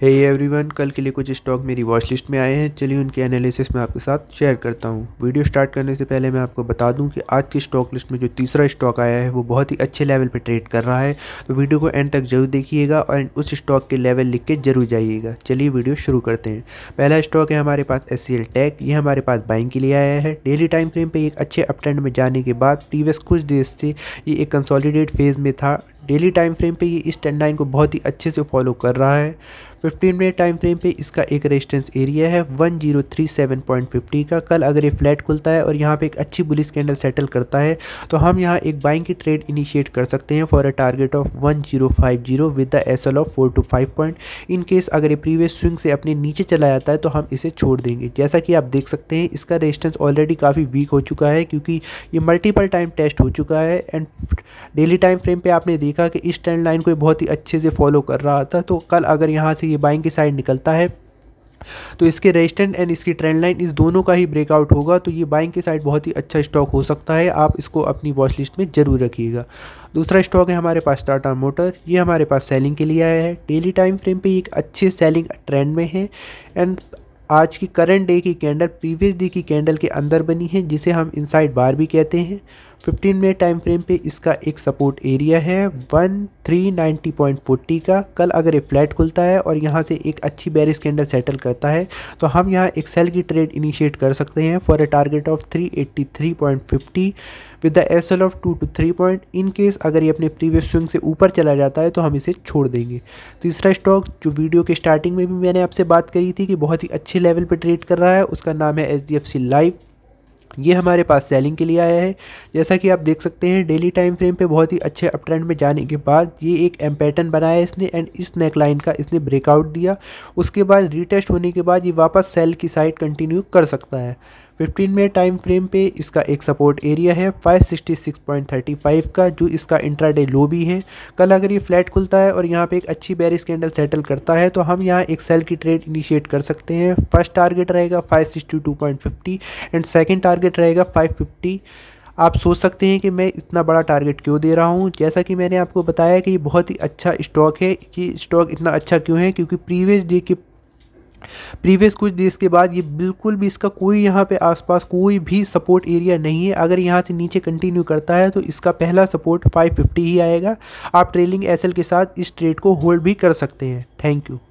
हे hey everyone कल के लिए कुछ स्टॉक मेरी वॉच लिस्ट में आए हैं चलिए उनके एनालिसिस मैं आपके साथ शेयर करता हूँ वीडियो स्टार्ट करने से पहले मैं आपको बता दूँ कि आज की स्टॉक लिस्ट में जो तीसरा स्टॉक आया है वो बहुत ही अच्छे लेवल पर ट्रेड कर रहा है तो वीडियो को एंड तक जरूर देखिएगा और उस स्टॉक के लेवल लिख के जरूर जाइएगा चलिए वीडियो शुरू करते हैं पहला स्टॉक है हमारे पास एस टेक ये हमारे पास बाइंग के लिए आया है डेली टाइम फ्रेम पर एक अच्छे अप में जाने के बाद प्रीवियस कुछ देश से ये एक कंसॉलीडेट फेज़ में था डेली टाइम फ्रेम पे ये इस ट्रेंड लाइन को बहुत ही अच्छे से फॉलो कर रहा है 15 मिनट टाइम फ्रेम पे इसका एक रेजिस्टेंस एरिया है 1037.50 का कल अगर ये फ्लैट खुलता है और यहाँ पे एक अच्छी बुलिस कैंडल सेटल करता है तो हम यहाँ एक बाइंग की ट्रेड इनिशिएट कर सकते हैं for a target of 1050 with the L of four two five point in case अगर ये प्रीवियस स्विंग से अपने नीचे चला जाता है तो हम इसे छोड़ देंगे जैसा कि आप देख सकते हैं इसका रेजिस्टेंस ऑलरेडी काफ़ी वीक हो चुका है क्योंकि ये मल्टीपल टाइम टेस्ट हो चुका है एंड डेली टाइम फ्रेम पर आपने देखा कि इस ट्रेंड लाइन को बहुत ही अच्छे से फॉलो कर रहा था तो कल अगर यहाँ से ये बाइंग की साइड निकलता है तो इसके रेजिस्टेंट एंड इसकी ट्रेंड लाइन इस दोनों का ही ब्रेकआउट होगा तो ये बाइंग की साइड बहुत ही अच्छा स्टॉक हो सकता है आप इसको अपनी वॉच लिस्ट में ज़रूर रखिएगा दूसरा स्टॉक है हमारे पास टाटा मोटर ये हमारे पास सेलिंग के लिए आया है डेली टाइम फ्रेम पर एक अच्छे सेलिंग ट्रेंड में है एंड आज की करंट डे की कैंडल प्रीवियस डे की कैंडल के अंदर बनी है जिसे हम इनसाइड बार भी कहते हैं 15 मिनट टाइम फ्रेम पे इसका एक सपोर्ट एरिया है one three ninety point forty का कल अगर ये फ्लैट खुलता है और यहाँ से एक अच्छी बैरिस के सेटल करता है तो हम यहाँ एक सेल की ट्रेड इनिशिएट कर सकते हैं for a target of three eighty three point fifty with the S L of two two three point in case अगर ये अपने प्रीवियस स्विंग से ऊपर चला जाता है तो हम इसे छोड़ देंगे तीसरा स्टॉक जो वीडियो के स्टार्टिंग में भी मैंने आपसे बात करी थी कि बहुत ही अच्छे लेवल पर ट्रेड कर रहा है उसका नाम है H D F C live ये हमारे पास सेलिंग के लिए आया है जैसा कि आप देख सकते हैं डेली टाइम फ्रेम पे बहुत ही अच्छे अप ट्रेंड में जाने के बाद ये एक एम पैटर्न बनाया इसने एंड इस नेक लाइन का इसने ब्रेकआउट दिया उसके बाद रिटेस्ट होने के बाद ये वापस सेल की साइड कंटिन्यू कर सकता है 15 मिनट टाइम फ्रेम पे इसका एक सपोर्ट एरिया है 566.35 का जो इसका इंट्राडे लो भी है कल अगर ये फ्लैट खुलता है और यहाँ पे एक अच्छी बैरिस कैंडल सेटल करता है तो हम यहाँ एक सेल की ट्रेड इनिशिएट कर सकते हैं फर्स्ट टारगेट रहेगा 562.50 एंड सेकंड टारगेट टारगेट रहेगा 550 आप सोच सकते हैं कि मैं इतना बड़ा टारगेट क्यों दे रहा हूं जैसा कि मैंने आपको बताया कि ये बहुत ही अच्छा स्टॉक है कि स्टॉक इतना अच्छा क्यों है क्योंकि प्रीवियस डे के प्रीवियस कुछ डेज के बाद ये बिल्कुल भी इसका कोई यहाँ पे आसपास कोई भी सपोर्ट एरिया नहीं है अगर यहाँ से नीचे कंटिन्यू करता है तो इसका पहला सपोर्ट 550 ही आएगा आप ट्रेलिंग एसएल के साथ इस ट्रेड को होल्ड भी कर सकते हैं थैंक यू